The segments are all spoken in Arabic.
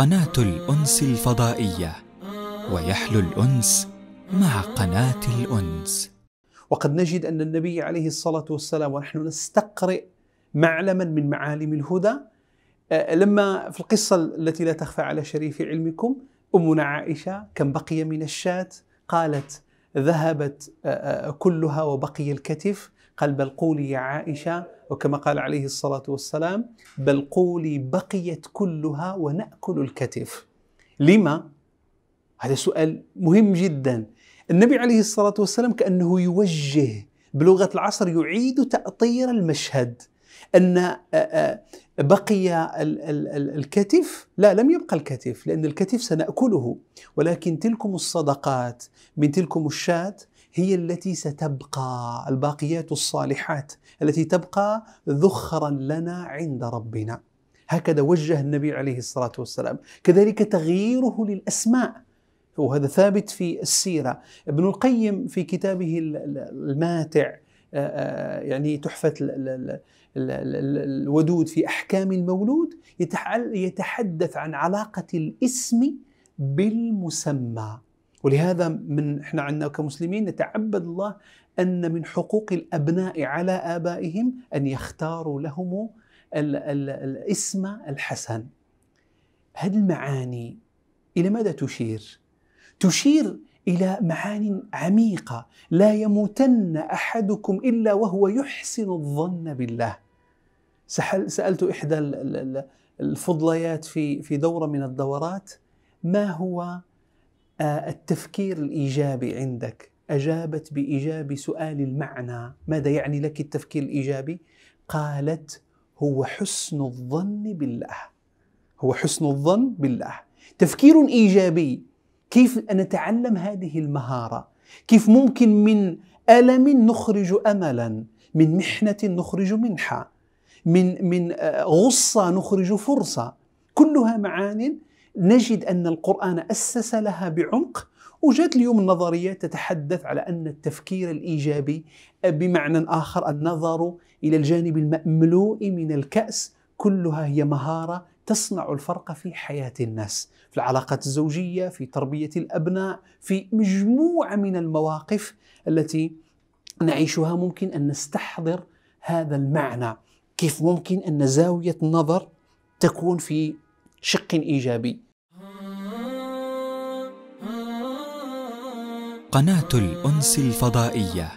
قناة الأنس الفضائية ويحلو الأنس مع قناة الأنس وقد نجد أن النبي عليه الصلاة والسلام ونحن نستقرئ معلما من معالم الهدى آه، لما في القصة التي لا تخفى على شريف علمكم أمنا عائشة كم بقي من الشاة قالت ذهبت آه، آه، كلها وبقي الكتف قال بل قولي يا عائشة وكما قال عليه الصلاة والسلام بل قولي بقيت كلها ونأكل الكتف لما؟ هذا سؤال مهم جدا النبي عليه الصلاة والسلام كأنه يوجه بلغة العصر يعيد تأطير المشهد أن بقي الكتف لا لم يبقى الكتف لأن الكتف سنأكله ولكن تلكم الصدقات من تلكم الشاة هي التي ستبقى الباقيات الصالحات التي تبقى ذخرا لنا عند ربنا هكذا وجه النبي عليه الصلاه والسلام كذلك تغييره للاسماء وهذا ثابت في السيره ابن القيم في كتابه الماتع آه، آه، يعني تحفة الودود في أحكام المولود يتحدث عن علاقة الاسم بالمسمى ولهذا من احنا عندنا كمسلمين نتعبد الله ان من حقوق الابناء على ابائهم ان يختاروا لهم الـ الـ الاسم الحسن. هذه المعاني الى ماذا تشير؟ تشير الى معان عميقه لا يموتن احدكم الا وهو يحسن الظن بالله. سالت احدى الفضليات في في دوره من الدورات ما هو آه، التفكير الايجابي عندك اجابت بايجاب سؤال المعنى ماذا يعني لك التفكير الايجابي قالت هو حسن الظن بالله هو حسن الظن بالله تفكير ايجابي كيف نتعلم هذه المهاره كيف ممكن من الم نخرج املا من محنه نخرج منحه من من آه، غصه نخرج فرصه كلها معان نجد أن القرآن أسس لها بعمق وجات اليوم النظرية تتحدث على أن التفكير الإيجابي بمعنى آخر النظر إلى الجانب المملوء من الكأس كلها هي مهارة تصنع الفرق في حياة الناس في العلاقات الزوجية في تربية الأبناء في مجموعة من المواقف التي نعيشها ممكن أن نستحضر هذا المعنى كيف ممكن أن زاوية النظر تكون في شق إيجابي قناة الأنس الفضائية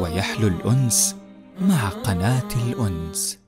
ويحلو الأنس مع قناة الأنس